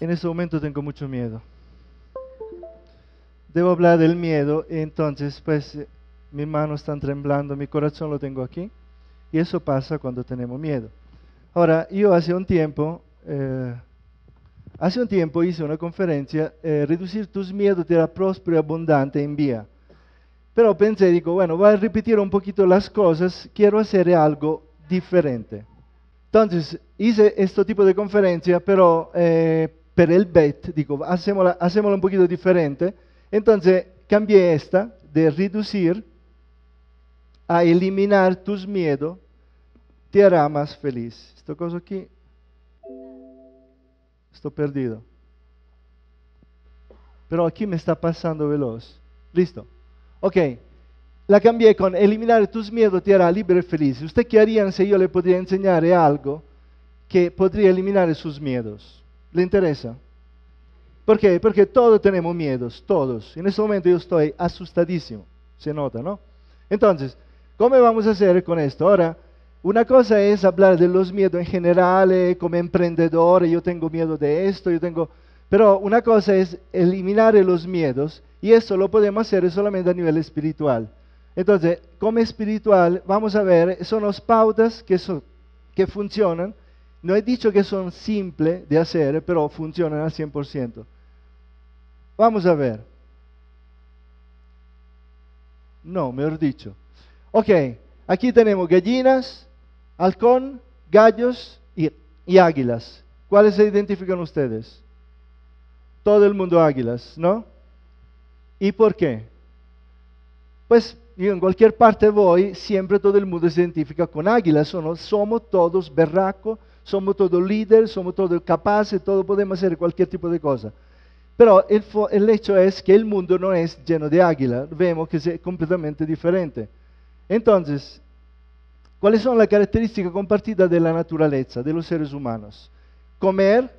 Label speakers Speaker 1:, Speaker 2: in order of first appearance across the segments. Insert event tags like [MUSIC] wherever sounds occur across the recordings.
Speaker 1: En ese momento tengo mucho miedo. Debo hablar del miedo, entonces pues eh, mis manos están temblando, mi corazón lo tengo aquí, y eso pasa cuando tenemos miedo. Ahora, yo hace un tiempo, eh, hace un tiempo hice una conferencia, eh, Reducir tus miedos te hará próspero y abundante en vía. Pero pensé, digo, bueno, voy a repetir un poquito las cosas, quiero hacer algo diferente. Entonces, hice este tipo de conferencia, pero per il BET, dico, hacémosla, un pochino differente, Entonces cambié esta de reducir a eliminar tus miedos, te hará más feliz. Esta cosa aquí, estoy perdido. Pero aquí me está pasando veloz. Listo. Ok, la cambié con eliminar tus miedos te hará libre y feliz. ¿Usted qué harían si yo le podría enseñar algo que podría eliminar sus miedos? ¿Le interesa? ¿Por qué? Porque todos tenemos miedos, todos. En este momento yo estoy asustadísimo, se nota, ¿no? Entonces, ¿cómo vamos a hacer con esto? Ahora, una cosa es hablar de los miedos en general, eh, como emprendedor, yo tengo miedo de esto, yo tengo... Pero una cosa es eliminar los miedos y eso lo podemos hacer solamente a nivel espiritual. Entonces, como espiritual, vamos a ver, son las pautas que funcionan no he dicho que son simples de hacer, pero funcionan al 100%. Vamos a ver. No, mejor dicho. Ok, aquí tenemos gallinas, halcón, gallos y, águilas. ¿Cuáles se identifican ustedes? Todo el mundo águilas, ¿no? ¿Y por qué? Pues en cualquier parte voy, siempre todo el mundo se identifica con águilas, Somos todos berracos somos todos líderes, somos todos capaces, todos podemos hacer cualquier tipo de cosa. Pero el, hecho es que el mundo no es lleno de águilas, vemos que es completamente diferente. Entonces, ¿cuáles son las características compartidas de la naturaleza, de los seres humanos? Comer,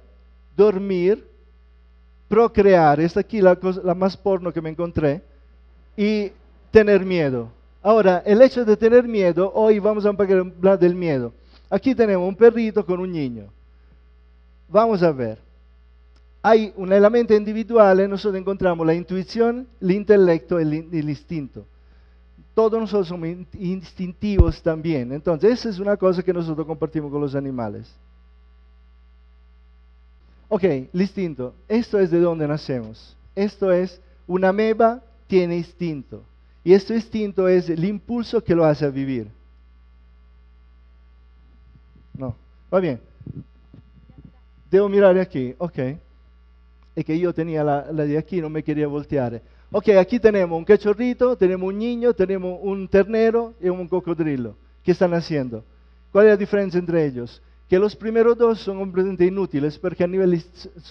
Speaker 1: dormir, procrear, esta aquí la, la más porno que me encontré, y tener miedo. Ahora, el hecho de tener miedo, hoy vamos a hablar del miedo. Aquí tenemos un perrito con un niño. Vamos a ver. Hay un elemento individual, eh, nosotros encontramos la intuición, el intelecto y el instinto. Todos nosotros somos instintivos también. Entonces, esa es una cosa que nosotros compartimos con los animales. Ok, el instinto. Esto es de donde nacemos. Esto es, una meba tiene instinto. Y este instinto es el impulso que lo hace vivir. No. Va bien. Debo mirar aquí. Ok. Es que yo tenía la, la de aquí, no me quería voltear. Ok, aquí tenemos un cachorrito, tenemos un niño, tenemos un ternero y un cocodrilo. ¿Qué están haciendo? ¿Cuál es la diferencia entre ellos? Que los primeros dos son completamente inútiles porque a nivel,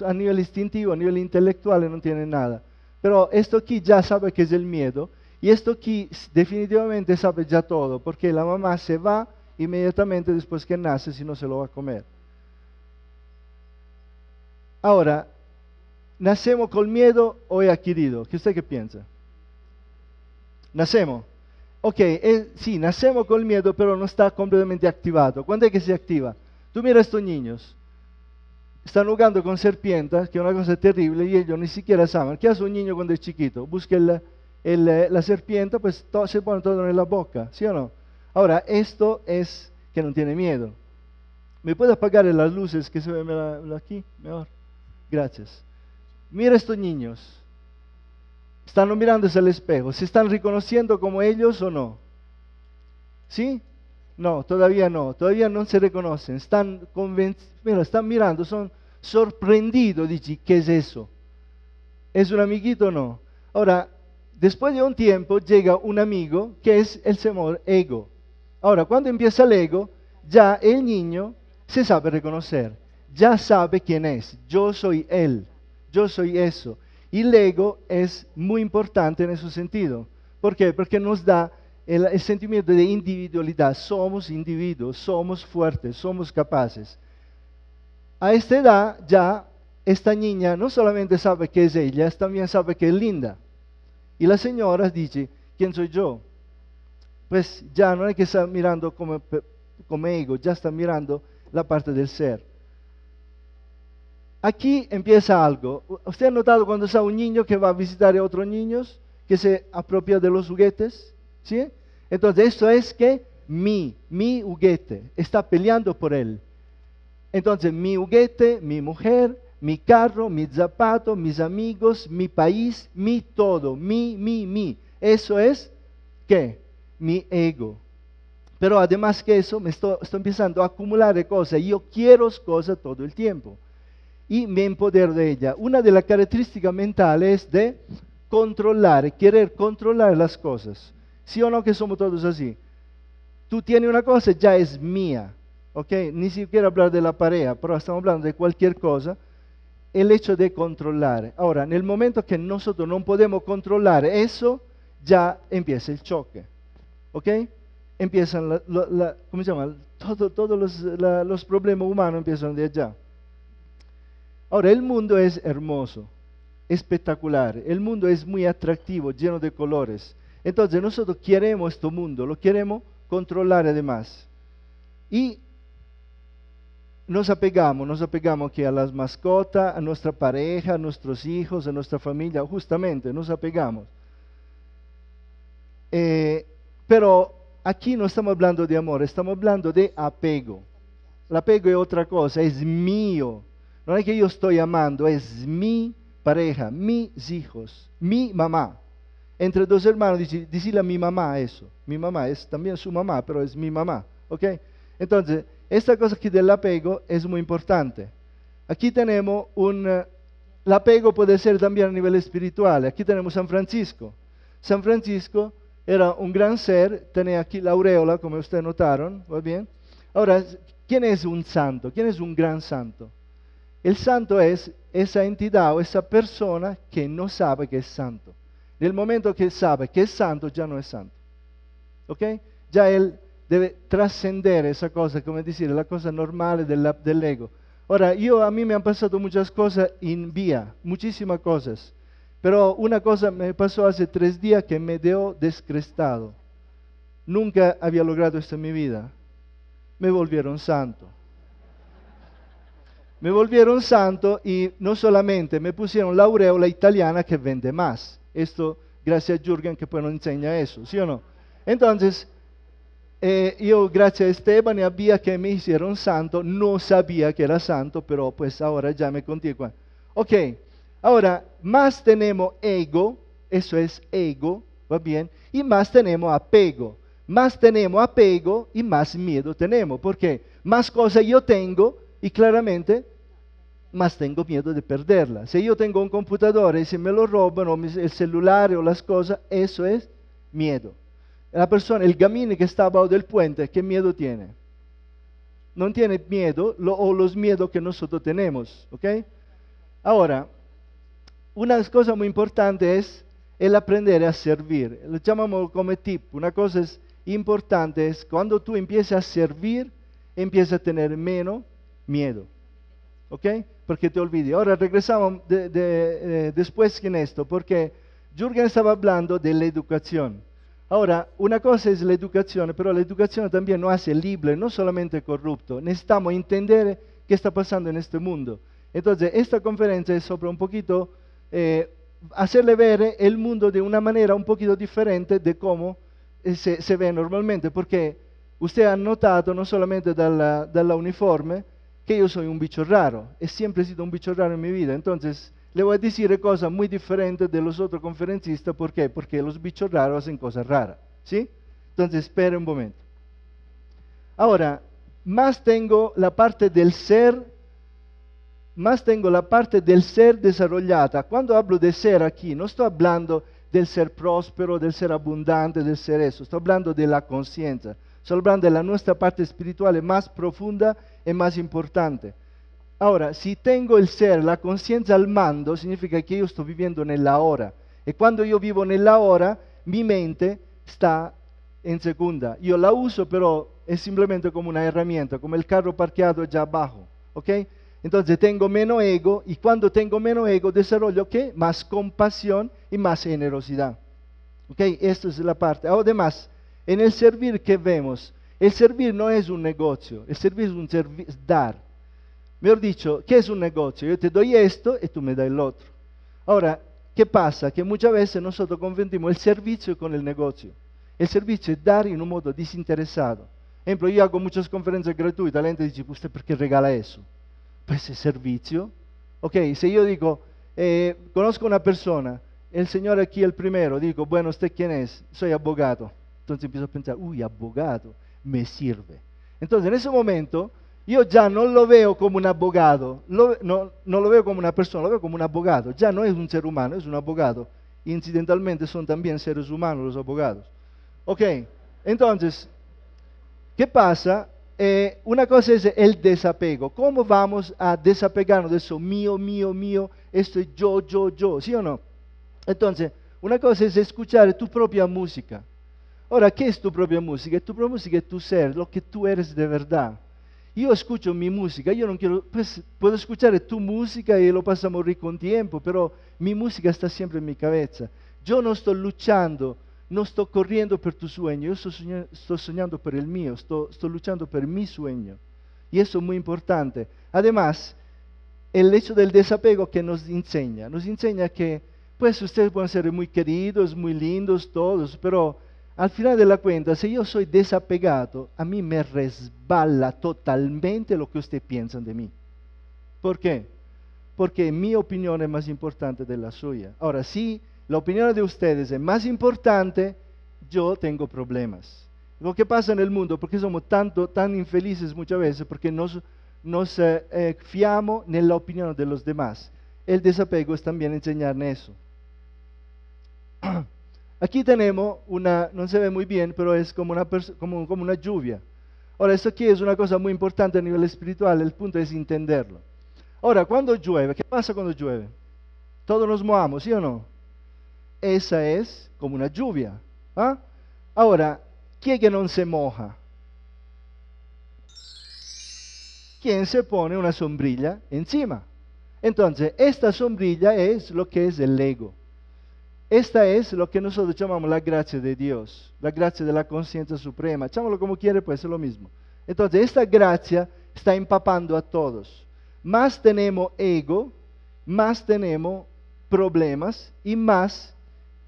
Speaker 1: a nivel instintivo, a nivel intelectual no tienen nada. Pero esto aquí ya sabe que es el miedo y esto aquí definitivamente sabe ya todo porque la mamá se va inmediatamente después que nace si no se lo va a comer. Ahora, ¿nacemos con miedo o he adquirido? ¿Qué usted qué piensa? Nacemos. Ok, eh, sí, nacemos con miedo, pero no está completamente activado. ¿Cuándo es que se activa? Tú mira estos niños. Están jugando con serpientes, que es una cosa terrible, y ellos ni siquiera saben. ¿Qué hace un niño cuando es chiquito? Busca el, el, la serpiente, pues se pone todo en la boca, ¿sí o no? Ahora, esto es que no tiene miedo. ¿Me puede apagar las luces que se ven aquí? Mejor. Gracias. Mira estos niños. Están mirándose al espejo. ¿Se están reconociendo como ellos o no? ¿Sí? No, todavía no. Todavía no se reconocen. Están están mirando. Son sorprendidos. Dije, ¿qué es eso? ¿Es un amiguito o no? Ahora, después de un tiempo llega un amigo que es el señor ego. Ahora, cuando empieza el ego, ya el niño se sabe reconocer, ya sabe quién es, yo soy él, yo soy eso. Y el ego es muy importante en ese sentido. ¿Por qué? Porque nos da el, sentimiento de individualidad, somos individuos, somos fuertes, somos capaces. A esta edad ya esta niña no solamente sabe que es ella, también sabe que es linda. Y la señora dice, ¿quién soy yo? pues ya no es que está mirando como, como ego, ya está mirando la parte del ser. Aquí empieza algo. ¿Usted ha notado cuando está un niño que va a visitar a otros niños, que se apropia de los juguetes? ¿Sí? Entonces, esto es que mi, mi juguete, está peleando por él. Entonces, mi juguete, mi mujer, mi carro, mi zapato, mis amigos, mi país, mi todo, mi, mi, mi. Eso es que mi ego. Pero además que eso, me estoy, empezando a acumular cosas. Yo quiero cosas todo el tiempo. Y me empodero de ella. Una de las características mentales es de controlar, querer controlar las cosas. ¿Sí o no que somos todos así? Tú tienes una cosa, ya es mía. ¿Ok? Ni siquiera hablar de la pareja, pero estamos hablando de cualquier cosa. El hecho de controlar. Ahora, en el momento que nosotros no podemos controlar eso, ya empieza el choque. ¿ok? Empiezan, ¿cómo se llama? Todos los, los problemas humanos empiezan de allá. Ahora, el mundo es hermoso, espectacular, el mundo es muy atractivo, lleno de colores. Entonces nosotros queremos este mundo, lo queremos controlar además. Y nos apegamos, nos apegamos que a las mascotas, a nuestra pareja, a nuestros hijos, a nuestra familia, justamente nos apegamos. Eh, pero aquí no estamos hablando de amor, estamos hablando de apego. El apego es otra cosa, es mío. No es que yo estoy amando, es mi pareja, mis hijos, mi mamá. Entre dos hermanos, decirle a mi mamá eso. Mi mamá es también su mamá, pero es mi mamá. ¿Ok? Entonces, esta cosa aquí del apego es muy importante. Aquí tenemos un... El apego puede ser también a nivel espiritual. Aquí tenemos San Francisco. San Francisco Era un gran ser, tenía aquí la aureola, como ustedes notaron, ¿va bien? Ahora, ¿quién es un santo? ¿Quién es un gran santo? El santo es esa entidad o esa persona que no sabe que es santo. Nel momento che sabe che è santo, già non è santo. Ok? Già él deve trascender esa cosa, come dire, la cosa normale del ego. Ora, io a me mi hanno passato muchas cose in vía, muchísimas cose. Pero una cosa me pasó hace tres días que me dio descrestado. Nunca había logrado esto en mi vida. Me volvieron santo. Me volvieron santo y no solamente me pusieron la aureola italiana que vende más. Esto gracias a Jürgen que pues nos enseña eso, ¿sí o no? Entonces, eh, yo gracias a Esteban y que me hicieron santo, no sabía que era santo, pero pues ahora ya me contigo. Ok, Ahora, más tenemos ego, eso es ego, ¿va bien? y más tenemos apego. Más tenemos apego más miedo tenemos. ¿Por Porque Más cosas yo tengo y claramente más tengo miedo de perderla. Si yo tengo un computador y se me lo roban o el celular o las cosas, eso es miedo. La persona, el gamine que está abajo del puente, ¿qué miedo tiene? No tiene miedo o los miedos que nosotros tenemos. ok? Ahora una cosa muy importante es el aprender a servir. Lo llamamos como tip. Una cosa es importante es cuando tú empiezas a servir, empiezas a tener menos miedo. ¿Ok? Porque te olvides. Ahora regresamos de, de, eh, después en esto, porque Jürgen estaba hablando de la educación. Ahora, una cosa es la educación, pero la educación también nos hace libre, no solamente corrupto. Necesitamos entender qué está pasando en este mundo. Entonces, esta conferencia es sobre un poquito eh, hacerle ver el mundo de una manera un poquito diferente de cómo eh, se, se ve normalmente, porque usted ha notado no solamente dalla, la uniforme que yo soy un bicho raro, he siempre sido un bicho raro en mi vida, entonces le voy a decir cosas muy diferentes de los otros conferencistas, ¿por qué? Porque los bichos raros hacen cosas raras, ¿sí? Entonces espere un momento. Ahora, más tengo la parte del ser más tengo la parte del ser desarrollada. Cuando hablo de ser aquí, no estoy hablando del ser próspero, del ser abundante, del ser eso. Estoy hablando de la conciencia. Estoy hablando de la nuestra parte espiritual más profunda y más importante. Ahora, si tengo el ser, la conciencia al mando, significa que yo estoy viviendo en la hora. Y cuando yo vivo en la hora, mi mente está en segunda. Yo la uso, pero es simplemente como una herramienta, como el carro parqueado allá abajo. ¿Ok? Entonces tengo menos ego y cuando tengo menos ego desarrollo qué? Más compasión y más generosidad. ¿Ok? esto es la parte. Además, en el servir que vemos, el servir no es un negocio, el servir es un servi dar. Mejor dicho, ¿qué es un negocio? Yo te doy esto y tú me das el otro. Ahora, ¿qué pasa? Que muchas veces nosotros confundimos el servicio con el negocio. El servicio es dar en un modo desinteresado. Por ejemplo, yo hago muchas conferencias gratuitas, la gente dice, ¿usted por qué regala eso? pues es servicio, Ok, si yo digo, eh, conozco una persona, el señor aquí el primero, digo, bueno, ¿usted quién es? Soy abogado. Entonces empiezo a pensar, uy, abogado, me sirve. Entonces en ese momento yo ya no lo veo como un abogado, no, lo veo como una persona, lo veo como un abogado. Ya no es un ser humano, es un abogado. Incidentalmente son también seres humanos los abogados. Ok, entonces, ¿qué pasa eh, una cosa es el desapego. ¿Cómo vamos a desapegarnos de eso mío, mío, mío, esto yo, yo, yo? ¿Sí o no? Entonces, una cosa es escuchar tu propia música. Ahora, ¿qué es tu propia música? Tu propia música es tu ser, lo que tú eres de verdad. Yo escucho mi música, yo no quiero, pues puedo escuchar tu música y lo pasamos rico un tiempo, pero mi música está siempre en mi cabeza. Yo no estoy luchando no estoy corriendo por tu sueño, yo estoy soñando, por el mío, estoy luchando por mi sueño. Y eso es muy importante. Además, el hecho del desapego que nos enseña, nos enseña que, pues ustedes pueden ser muy queridos, muy lindos, todos, pero al final de la cuenta, si yo soy desapegado, a mí me resbala totalmente lo que ustedes piensan de mí. ¿Por qué? Porque mi opinión es más importante de la suya. Ahora, sí la opinión de ustedes es más importante, yo tengo problemas. Lo que pasa en el mundo, porque somos tanto, tan infelices muchas veces, porque nos, nos eh, eh, fiamos en la opinión de los demás. El desapego es también enseñar eso. [CLEARS THROAT] Aquí tenemos una, no se ve muy bien, pero es como una, como, una lluvia. Ahora, esto aquí es una cosa muy importante a nivel espiritual, el punto es entenderlo. Ahora, cuando llueve, ¿qué pasa cuando llueve? Todos nos moamos, ¿sí o no? esa es como una lluvia. ¿ah? Ahora, ¿quién que no se moja? ¿Quién se pone una sombrilla encima? Entonces, esta sombrilla es lo que es el ego. Esta es lo que nosotros llamamos la gracia de Dios, la gracia de la conciencia suprema. Chámalo como quiere, puede ser lo mismo. Entonces, esta gracia está empapando a todos. Más tenemos ego, más tenemos problemas y más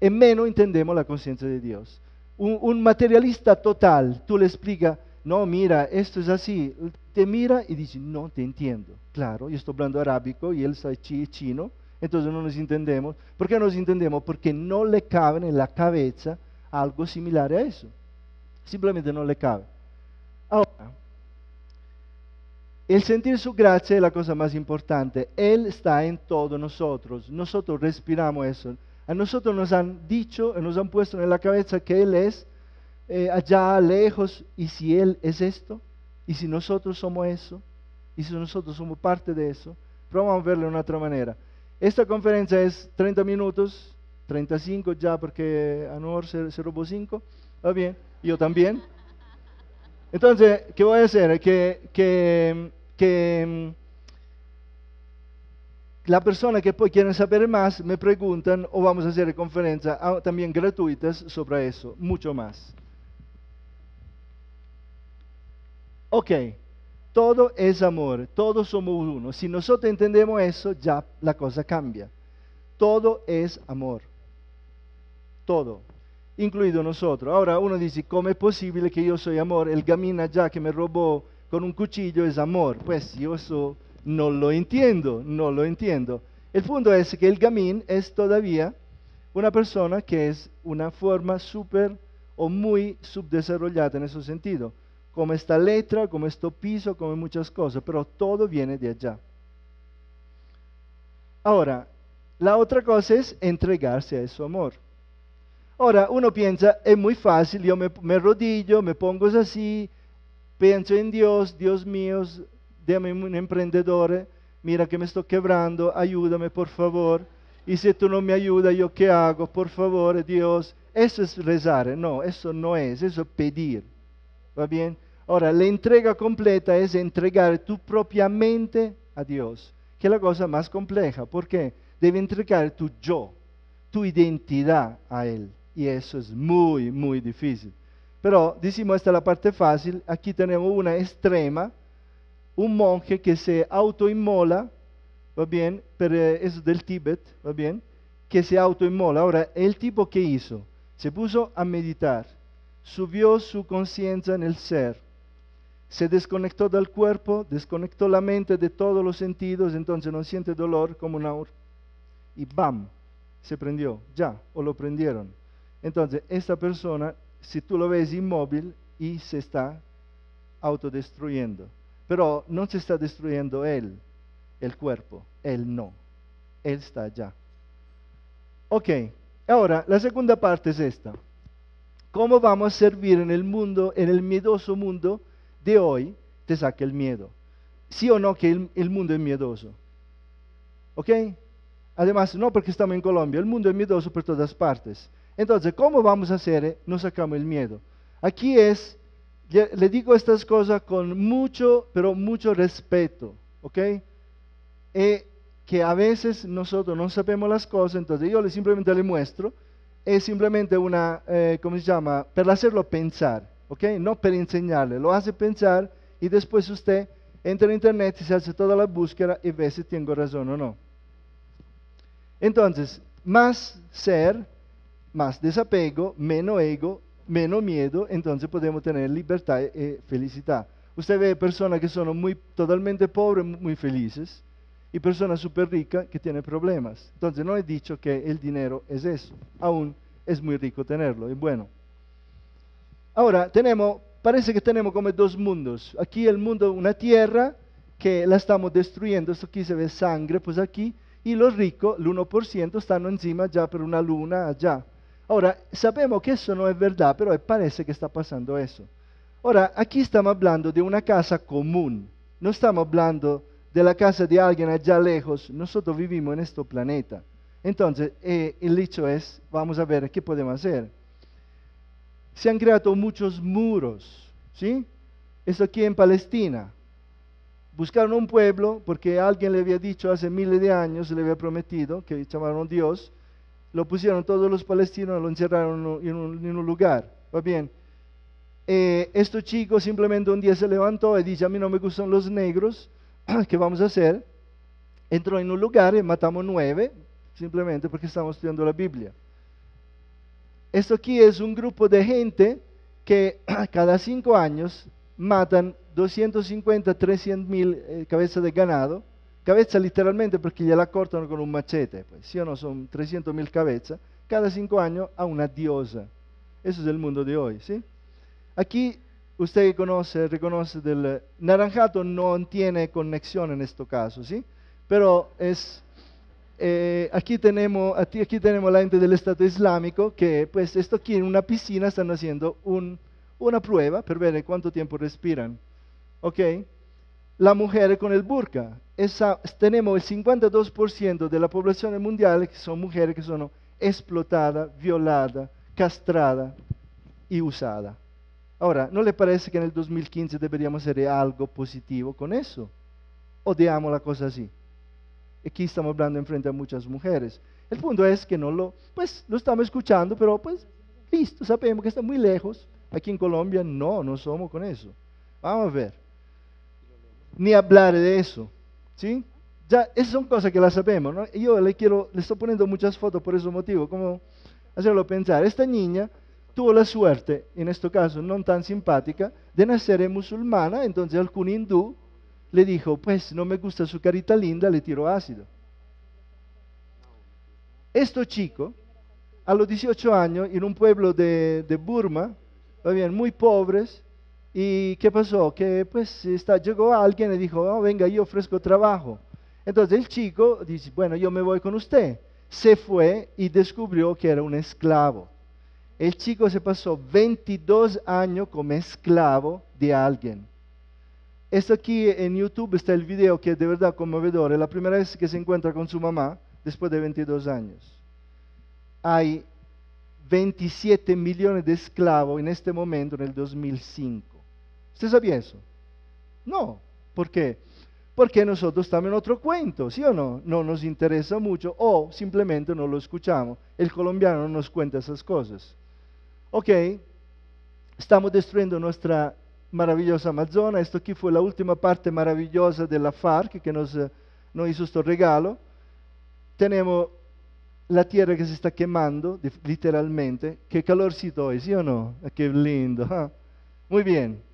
Speaker 1: y menos entendemos la conciencia de Dios. Un, materialista total, tú le explicas, no, mira, esto es así, te mira y dice, no te entiendo. Claro, yo estoy hablando arábico y él sabe chino, entonces no nos entendemos. ¿Por qué no nos entendemos? Porque no le cabe en la cabeza algo similar a eso. Simplemente no le cabe. Ahora, el sentir su gracia es la cosa más importante. Él está en todos nosotros. Nosotros respiramos eso. A nosotros nos han dicho, nos han puesto en la cabeza que Él es eh, allá lejos y si Él es esto, y si nosotros somos eso, y si nosotros somos parte de eso, pero vamos a verlo de una otra manera. Esta conferencia es 30 minutos, 35 ya porque a se, se robó 5, va bien, yo también. Entonces, ¿qué voy a hacer? Que, que, que la persona que quiere saber más me preguntan o vamos a hacer conferencias ah, también gratuitas sobre eso, mucho más. Ok, todo es amor, todos somos uno. Si nosotros entendemos eso, ya la cosa cambia. Todo es amor, todo, incluido nosotros. Ahora uno dice, ¿cómo es posible que yo soy amor? El gamina ya que me robó con un cuchillo es amor. Pues yo soy no lo entiendo, no lo entiendo. El punto es que el gamín es todavía una persona que es una forma súper o muy subdesarrollada en ese sentido, como esta letra, como este piso, como muchas cosas, pero todo viene de allá. Ahora, la otra cosa es entregarse a ese amor. Ahora, uno piensa, es muy fácil, yo me, me rodillo, me pongo así, pienso en Dios, Dios mío, Déjame un emprendedor, eh. mira que me estoy quebrando, ayúdame por favor. Y si tú no me ayudas, ¿yo qué hago? Por favor, Dios. Eso es rezar, eh. no, eso no es, eso es pedir. ¿Va bien? Ahora, la entrega completa es entregar tu propia mente a Dios, que es la cosa más compleja, porque debe entregar tu yo, tu identidad a Él. Y eso es muy, muy difícil. Pero decimos, esta es la parte fácil, aquí tenemos una extrema, un monje que se autoinmola, ¿va bien? Pero es del Tíbet, ¿va bien? Que se autoinmola. Ahora, el tipo que hizo, se puso a meditar, subió su conciencia en el ser, se desconectó del cuerpo, desconectó la mente de todos los sentidos, entonces no siente dolor como un aura. Y ¡bam! Se prendió, ya, o lo prendieron. Entonces, esta persona, si tú lo ves inmóvil y se está autodestruyendo. Pero no se está destruyendo él, el cuerpo, él no, él está allá. Ok, ahora la segunda parte es esta. ¿Cómo vamos a servir en el mundo, en el miedoso mundo de hoy, te saque el miedo? ¿Sí o no que el, mundo es miedoso? ¿Ok? Además, no porque estamos en Colombia, el mundo es miedoso por todas partes. Entonces, ¿cómo vamos a hacer? Eh? No sacamos el miedo. Aquí es le digo estas cosas con mucho, pero mucho respeto, ¿ok? Y eh, que a veces nosotros no sabemos las cosas, entonces yo le simplemente le muestro, es simplemente una, eh, ¿cómo se llama? Para hacerlo pensar, ¿ok? No para enseñarle, lo hace pensar y después usted entra en internet y se hace toda la búsqueda y ve si tengo razón o no. Entonces, más ser, más desapego, menos ego menos miedo, entonces podemos tener libertad y eh, eh, felicidad. Usted ve personas que son muy, totalmente pobres, muy felices, y personas súper ricas que tienen problemas. Entonces no he dicho que el dinero es eso, aún es muy rico tenerlo, y bueno. Ahora, tenemos, parece que tenemos como dos mundos. Aquí el mundo, una tierra que la estamos destruyendo, esto aquí se ve sangre, pues aquí, y los ricos, el 1%, están encima ya por una luna allá. Ahora, sabemos que eso no es verdad, pero parece que está pasando eso. Ahora, aquí estamos hablando de una casa común, no estamos hablando de la casa de alguien allá lejos, nosotros vivimos en este planeta. Entonces, eh, el dicho es, vamos a ver qué podemos hacer. Se han creado muchos muros, ¿sí? Esto aquí en Palestina. Buscaron un pueblo porque alguien le había dicho hace miles de años, le había prometido, que llamaron Dios, lo pusieron todos los palestinos, lo encerraron en un, lugar. ¿Va bien? Eh, este chico simplemente un día se levantó y dice, a mí no me gustan los negros, [CLEARS THROAT] ¿qué vamos a hacer? Entró en un lugar y eh, matamos nueve, simplemente porque estamos estudiando la Biblia. Esto aquí es un grupo de gente que [CLEARS THROAT] cada cinco años matan 250, 300 mil eh, cabezas de ganado Cabeza literalmente porque ya la cortan con un machete, pues. o no, son 300.000 cabezas, cada cinco años a una diosa. Eso es el mundo de hoy, ¿sí? Aquí usted conoce, reconoce del naranjato no tiene conexión en este caso, ¿sí? Pero es eh, aquí tenemos tenemos la gente del Estado Islámico que pues esto aquí en una piscina están haciendo un, una prueba para ver cuánto tiempo respiran, ¿ok? la mujer con el burka. tenemos el 52% de la población mundial que son mujeres que son explotadas, violadas, castradas y usadas. Ahora, ¿no le parece que en el 2015 deberíamos hacer algo positivo con eso? Odiamos la cosa así. Aquí estamos hablando en frente a muchas mujeres. El punto es que no lo, pues lo estamos escuchando, pero pues listo, sabemos que está muy lejos. Aquí en Colombia no, no somos con eso. Vamos a ver ni hablar de eso. ¿sí? Ya, esas son cosas que las sabemos. ¿no? Yo le quiero, le estoy poniendo muchas fotos por ese motivo, como hacerlo pensar. Esta niña tuvo la suerte, en este caso no tan simpática, de nacer musulmana, entonces algún hindú le dijo, pues no me gusta su carita linda, le tiro ácido. Este chico, a los 18 años, en un pueblo de, de Burma, muy pobres, ¿Y qué pasó? Que pues llegó alguien y dijo, ah, venga, yo ofrezco trabajo. Entonces el chico dice, bueno, yo me voy con usted. Se fue y descubrió que era un esclavo. El chico se pasó 22 años como esclavo de alguien. Esto aquí en YouTube está el video que es de verdad conmovedor. Es la primera vez que se encuentra con su mamá después de 22 años. Hay 27 millones de esclavos en este momento, en el 2005. Você sabia isso? No. ¿Por qué? Porque nosotros estamos en otro cuento, ¿sí o no? No nos interesa mucho o simplemente no lo escuchamos. El colombiano nos cuenta esas cosas. Ok, estamos destruyendo nuestra maravillosa Amazona. Esto aquí fue la última parte maravillosa de la FARC que nos, nos hizo este regalo. Tenemos la tierra que se está quemando, literalmente. Qué calorcito hoy, ¿sí o no? Ah, qué lindo. ¿eh? Muy bien.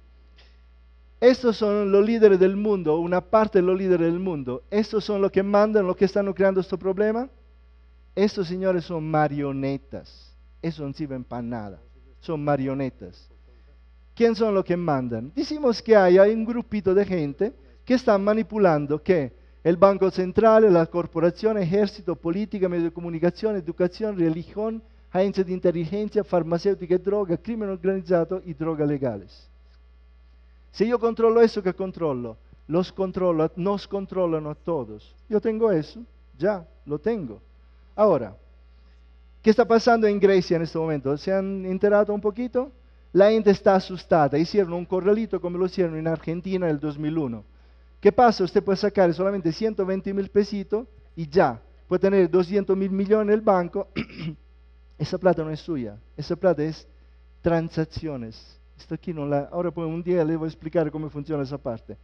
Speaker 1: Estos son los líderes del mundo, una parte de los líderes del mundo. Estos son los que mandan, los que están creando este problema. Estos señores son marionetas. Eso no sirven para nada. Son marionetas. ¿Quién son los que mandan? Dicimos que hay, un grupito de gente que está manipulando que el Banco Central, la corporación, ejército, política, medios de comunicación, educación, religión, Agencia de inteligencia, farmacéutica, droga, crimen organizado y drogas legales. Si yo controlo eso, ¿qué controlo? Los controlo, nos controlan a todos. Yo tengo eso, ya, lo tengo. Ahora, ¿qué está pasando en Grecia en este momento? ¿Se han enterado un poquito? La gente está asustada. Hicieron un corralito como lo hicieron en Argentina en el 2001. ¿Qué pasa? Usted puede sacar solamente 120 mil pesitos y ya. Puede tener 200 mil millones en el banco. [CLEARS THROAT] esa plata no es suya. Esa plata es transacciones esto aquí no la... Ahora pues un día le voy a explicar cómo funciona esa parte.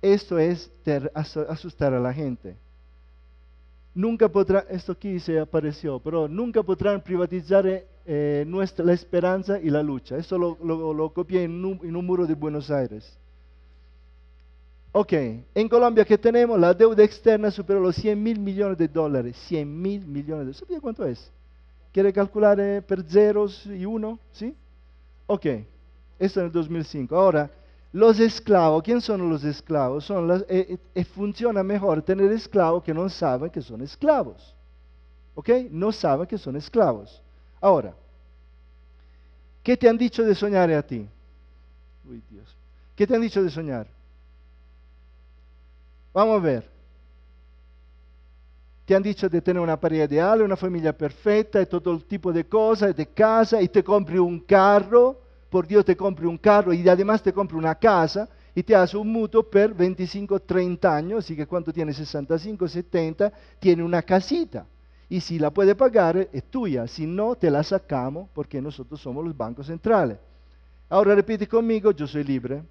Speaker 1: Esto es asustar a la gente. Nunca podrá, esto aquí se apareció, pero nunca podrán privatizar eh, eh, nuestra, la esperanza y la lucha. Esto lo, copié en un, muro de Buenos Aires. Ok, en Colombia que tenemos la deuda externa superó los 100 mil millones de dólares. 100 mil millones de ¿Sabía cuánto es? ¿Quiere calcular eh, por ceros y uno? ¿Sí? Ok. Esto en el 2005. Ahora, los esclavos, ¿quién son los esclavos? Son eh, eh, eh, funciona mejor tener esclavos que no saben que son esclavos. ¿Ok? No saben que son esclavos. Ahora, ¿qué te han dicho de soñar a ti? Uy, Dios. ¿Qué te han dicho de soñar? Vamos a ver. Te han dicho de tener una pareja ideal, una familia perfecta, y todo tipo de cosas, de casa, y te compre un carro por Dios te compre un carro y además te compre una casa y te hace un mutuo por 25, 30 años, así que cuando tiene 65, 70, tiene una casita. Y si la puede pagar, es tuya. Si no, te la sacamos porque nosotros somos los bancos centrales. Ahora repite conmigo, yo soy libre.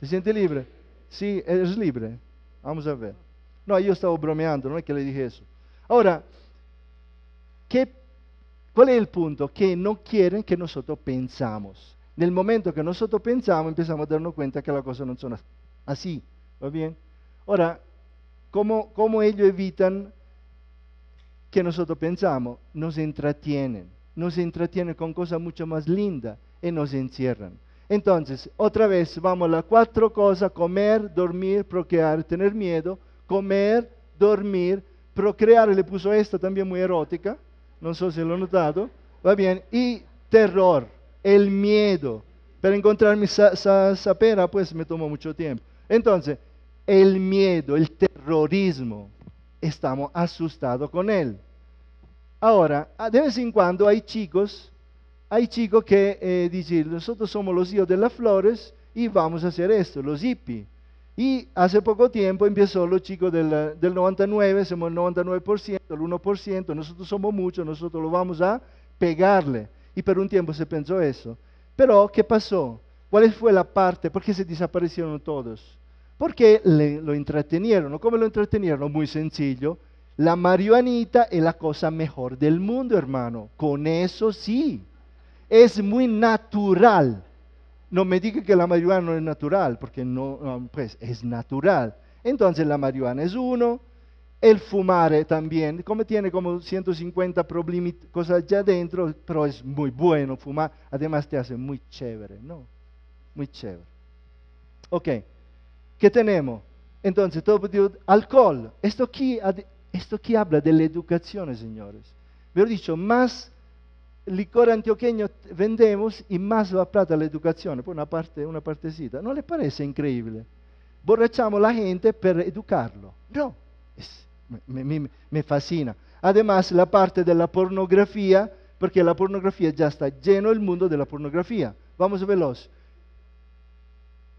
Speaker 1: ¿Te sientes libre? Sí, eres libre. Vamos a ver. No, yo estaba bromeando, no es que le dije eso. Ahora, ¿cuál es el punto? Que no quieren que nosotros pensamos el momento que nosotros pensamos, empezamos a darnos cuenta que las cosas no son así. ¿Va bien? Ahora, ¿cómo, ellos evitan que nosotros pensamos? Nos entretienen. Nos entretienen con cosas mucho más lindas y nos encierran. Entonces, otra vez, vamos a las cuatro cosas, comer, dormir, procrear, tener miedo, comer, dormir, procrear, le puso esta también muy erótica, no sé si lo han notado, va bien, y terror el miedo. Para encontrar mi sa pues me tomó mucho tiempo. Entonces, el miedo, el terrorismo, estamos asustados con él. Ahora, ah, de vez en cuando hay chicos, hay chicos que eh, dicen, nosotros somos los hijos de las flores y vamos a hacer esto, los hippies. Y hace poco tiempo empezó los chicos del, del 99, somos el 99%, el 1%, nosotros somos muchos, nosotros lo vamos a pegarle. Y por un tiempo se pensó eso. Pero, ¿qué pasó? ¿Cuál fue la parte? Por qué se desaparecieron todos? Porque le, lo entretenieron. ¿Cómo lo entretenieron? Muy sencillo. La marihuanita es la cosa mejor del mundo, hermano. Con eso sí. Es muy natural. No me diga que la marihuana no es natural, porque no pues es natural. Entonces la marihuana es uno, el fumar también, como tiene como 150 cosas ya dentro, pero es muy bueno fumar, además te hace muy chévere, ¿no? Muy chévere. Ok, ¿qué tenemos? Entonces, todo alcohol. Esto aquí, esto aquí habla de la educación, señores. he dicho, más licor antioqueño vendemos y más va plata la educación, por una, parte, una partecita. ¿No le parece increíble? Borrachamos la gente para educarlo. No, me, fascina. Además, la parte de la pornografía, porque la pornografía ya está lleno el mundo de la pornografía. Vamos a veloz.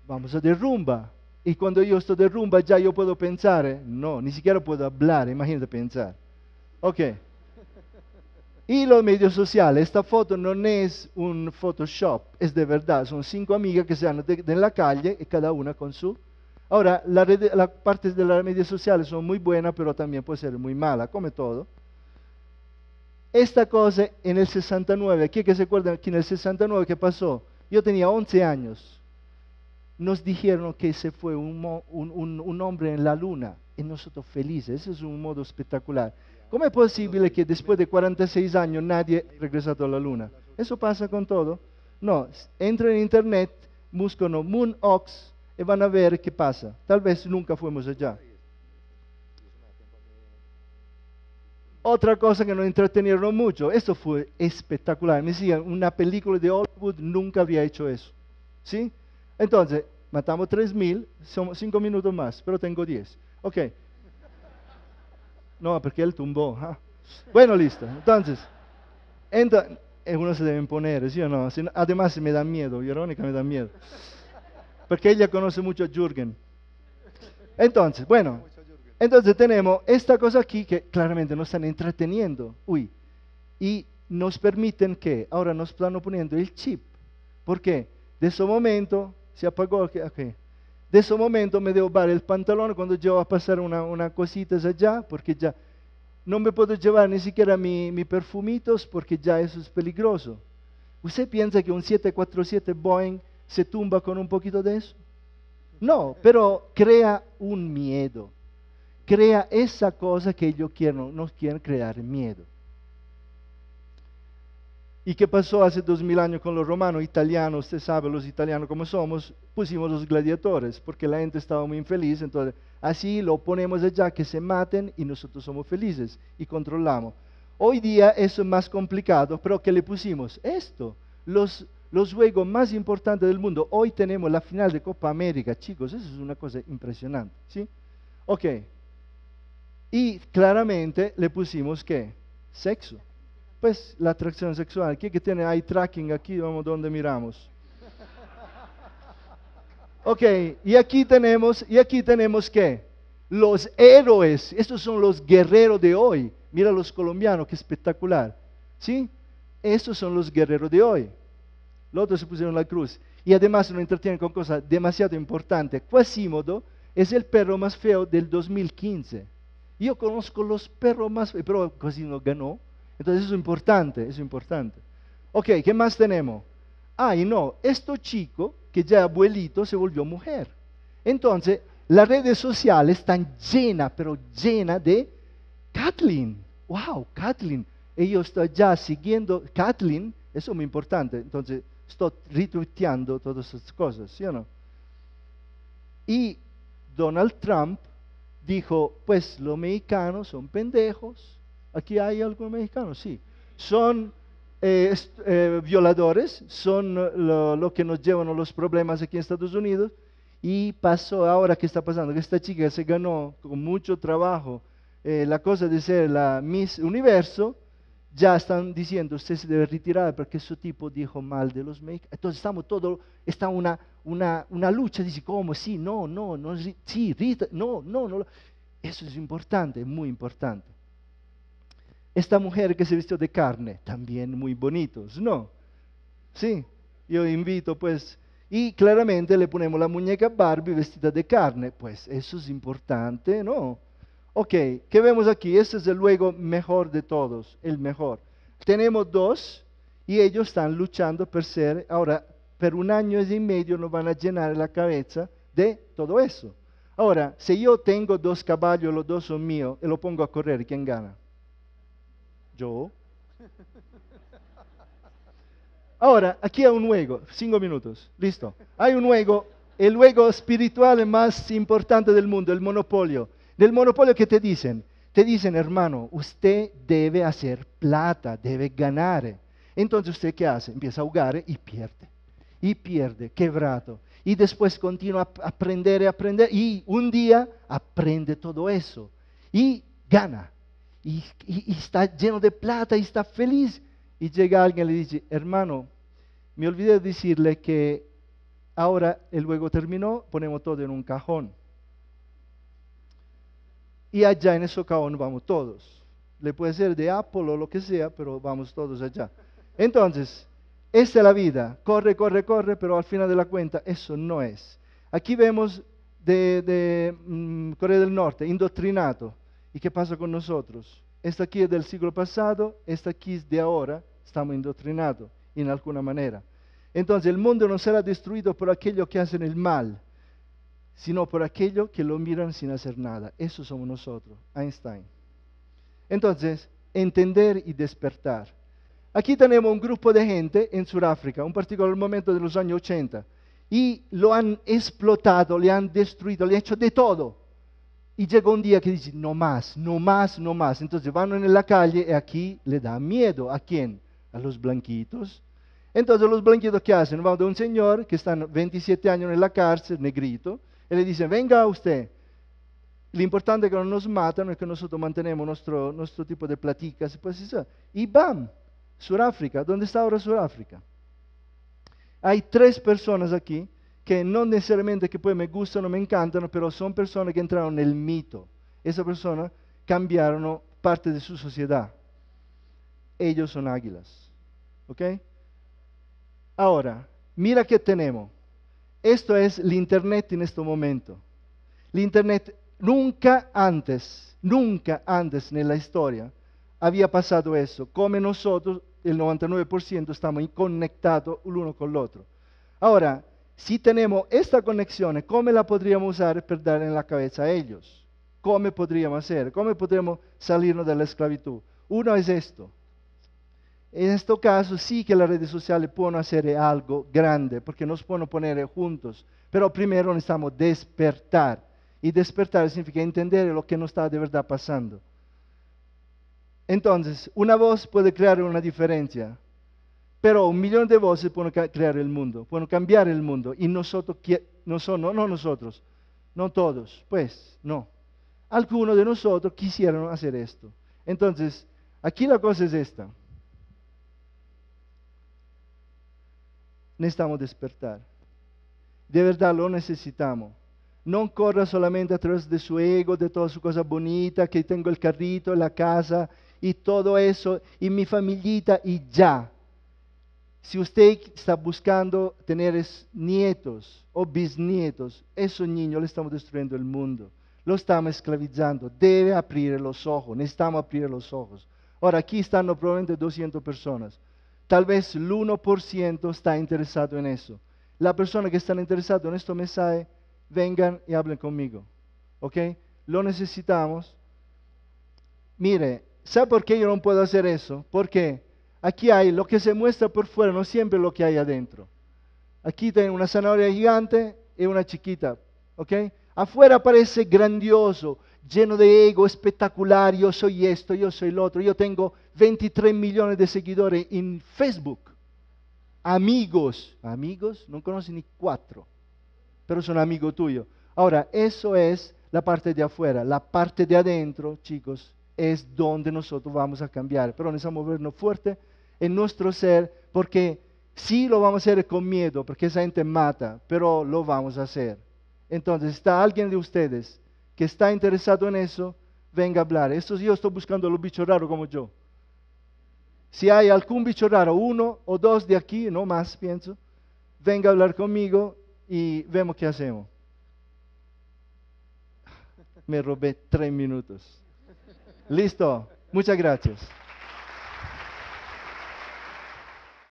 Speaker 1: Vamos a derrumba. Y cuando yo estoy derrumba, ya yo puedo pensar. Eh, no, ni siquiera puedo hablar. Imagínate pensar. Ok. Y los medios sociales. Esta foto no es un Photoshop, es de verdad. Son cinco amigas que se han en la calle y eh, cada una con su Ahora, las la partes de las redes sociales son muy buenas, pero también puede ser muy mala, como todo. Esta cosa en el 69, aquí que se acuerdan aquí en el 69 qué pasó, yo tenía 11 años, nos dijeron que se fue un, hombre en la luna y nosotros felices, ese es un modo espectacular. ¿Cómo es posible que después de 46 años nadie haya regresado a la luna? Eso pasa con todo. No, entro en internet, buscan Moon Ox, y van a ver qué pasa. Tal vez nunca fuimos allá. Otra cosa que nos entretenieron mucho, esto fue espectacular. Me decían, una película de Hollywood nunca había hecho eso. ¿Sí? Entonces, matamos 3.000, somos 5 minutos más, pero tengo 10. Ok. No, porque él tumbó. Ah. Bueno, listo. Entonces, uno se debe imponer, ¿sí o no? Además, me da miedo, Verónica me da miedo porque ella conoce mucho a Jürgen. Entonces, bueno, entonces tenemos esta cosa aquí que claramente nos están entreteniendo, uy, y nos permiten que ahora nos están poniendo el chip, porque de ese momento se apagó, okay. de ese momento me debo bar el pantalón cuando yo voy a pasar una, una cosita allá, porque ya no me puedo llevar ni siquiera mi, mi perfumitos porque ya eso es peligroso. ¿Usted piensa que un 747 Boeing se tumba con un poquito de eso? No, pero crea un miedo. Crea esa cosa que ellos quieren, nos quieren crear miedo. ¿Y qué pasó hace dos mil años con los romanos, italianos? Usted sabe, los italianos como somos, pusimos los gladiadores porque la gente estaba muy infeliz. Entonces, así lo ponemos allá, que se maten y nosotros somos felices y controlamos. Hoy día eso es más complicado, pero ¿qué le pusimos? Esto. Los los juegos más importantes del mundo. Hoy tenemos la final de Copa América, chicos, eso es una cosa impresionante, ¿sí? Ok. Y claramente le pusimos qué? Sexo. Pues la atracción sexual. ¿Qué que tiene eye tracking aquí? Vamos donde miramos. Ok, y aquí tenemos, y aquí tenemos qué? Los héroes. Estos son los guerreros de hoy. Mira los colombianos, qué espectacular. ¿Sí? Estos son los guerreros de hoy los otros se pusieron la cruz y además lo entretienen con cosas demasiado importantes. Quasimodo es el perro más feo del 2015. Yo conozco los perros más feos, pero Quasimodo ganó. Entonces eso es importante, eso es importante. Ok, ¿qué más tenemos? Ay, y no, este chico, que ya abuelito, se volvió mujer. Entonces, las redes sociales están llenas, pero llenas de Kathleen. ¡Wow! Kathleen. Ellos están ya siguiendo. Kathleen, eso es muy importante. Entonces, estoy retuiteando todas esas cosas, ¿sí o no? Y Donald Trump dijo, pues los mexicanos son pendejos, aquí hay algunos mexicanos, sí, son eh, eh, violadores, son eh, lo, que nos llevan a los problemas aquí en Estados Unidos, y pasó ahora que está pasando, que esta chica se ganó con mucho trabajo la cosa de ser la Miss Universo, ya están diciendo, usted se debe retirar porque ese tipo dijo mal de los mexicanos. Entonces estamos todos, está una, una, una lucha, dice, ¿cómo? Sí, no, no, no, sí, Rita, no, no, no. Eso es importante, muy importante. Esta mujer que se vistió de carne, también muy bonitos, ¿no? Sí, yo invito pues, y claramente le ponemos la muñeca Barbie vestida de carne, pues eso es importante, ¿no? Ok, ¿qué vemos aquí? Este es el luego mejor de todos, el mejor. Tenemos dos y ellos están luchando por ser, ahora, por un año y medio nos van a llenar la cabeza de todo eso. Ahora, si yo tengo dos caballos, los dos son míos, y lo pongo a correr, ¿quién gana? Yo. Ahora, aquí hay un juego, cinco minutos, listo. Hay un juego, el juego espiritual más importante del mundo, el monopolio. Del monopolio que te dicen, te dicen, hermano, usted debe hacer plata, debe ganar. Entonces usted qué hace? Empieza a jugar y pierde. Y pierde, quebrado. Y después continúa a aprender y aprender. Y un día aprende todo eso. Y gana. Y, está lleno de plata y está feliz. Y llega alguien y le dice, hermano, me olvidé de decirle que ahora el juego terminó, ponemos todo en un cajón y allá en eso socavón vamos todos. Le puede ser de Apolo o lo que sea, pero vamos todos allá. Entonces, esta es la vida. Corre, corre, corre, pero al final de la cuenta eso no es. Aquí vemos de, mm, Corea del Norte, indoctrinado. ¿Y qué pasa con nosotros? Esta aquí es del siglo pasado, esta aquí es de ahora, estamos indoctrinados en alguna manera. Entonces el mundo no será destruido por aquellos que hacen el mal, sino por aquello que lo miran sin hacer nada. Eso somos nosotros, Einstein. Entonces, entender y despertar. Aquí tenemos un grupo de gente en Sudáfrica, un particular momento de los años 80, y lo han explotado, le han destruido, le han hecho de todo. Y llega un día que dice, no más, no más, no más. Entonces van en la calle y aquí le da miedo. ¿A quién? A los blanquitos. Entonces los blanquitos qué hacen, van de un señor que está 27 años en la cárcel, negrito, le dice, venga usted. Lo importante que no nos matan, es que nosotros mantenemos nuestro, nuestro tipo de platicas. Pues Y bam, Suráfrica, ¿Dónde está ahora Suráfrica? Hay tres personas aquí que no necesariamente que pues me o me encantan, pero son personas que entraron en el mito. Esas personas cambiaron parte de su sociedad. Ellos son águilas. ¿Ok? Ahora, mira qué tenemos. Esto es el Internet en este momento. El Internet nunca antes, nunca antes en la historia había pasado eso. Como nosotros, el 99% estamos conectados el uno con el otro. Ahora, si tenemos esta conexión, ¿cómo la podríamos usar para dar en la cabeza a ellos? ¿Cómo podríamos hacer? ¿Cómo podríamos salirnos de la esclavitud? Uno es esto, en este caso sí que las redes sociales pueden hacer algo grande, porque nos pueden poner juntos, pero primero necesitamos despertar. Y despertar significa entender lo que no está de verdad pasando. Entonces, una voz puede crear una diferencia, pero un millón de voces pueden crear el mundo, pueden cambiar el mundo. Y nosotros, no, no nosotros, no todos, pues no. Algunos de nosotros quisieron hacer esto. Entonces, aquí la cosa es esta. Necesitamos despertar. De verdad, lo necesitamos. No corra solamente a través de su ego, de toda su cosa bonita, que tengo el carrito, la casa y todo eso, y mi familita y ya. Si usted está buscando tener nietos o bisnietos, esos niños le estamos destruyendo el mundo, lo estamos esclavizando. Debe abrir los ojos, necesitamos abrir los ojos. Ahora, aquí están probablemente 200 personas. Tal vez el 1% está interesado en eso. La persona que está interesado en este mensaje, vengan y hablen conmigo. ¿Ok? Lo necesitamos. Mire, ¿sabe por qué yo no puedo hacer eso? Porque aquí hay lo que se muestra por fuera, no siempre lo que hay adentro. Aquí tengo una zanahoria gigante y una chiquita. ¿Ok? Afuera parece grandioso, lleno de ego, espectacular, yo soy esto, yo soy lo otro. Yo tengo 23 millones de seguidores en Facebook. Amigos, amigos, no conocen ni cuatro, pero son amigos tuyos. Ahora, eso es la parte de afuera. La parte de adentro, chicos, es donde nosotros vamos a cambiar. Pero necesitamos movernos fuerte en nuestro ser porque sí lo vamos a hacer con miedo, porque esa gente mata, pero lo vamos a hacer. Entonces, está alguien de ustedes que está interesado en eso, venga a hablar. Esto yo estoy buscando los bichos raros como yo. Si hay algún bicho raro, uno o dos de aquí, no más pienso, venga a hablar conmigo y vemos qué hacemos. Me robé tres minutos. Listo. Muchas gracias.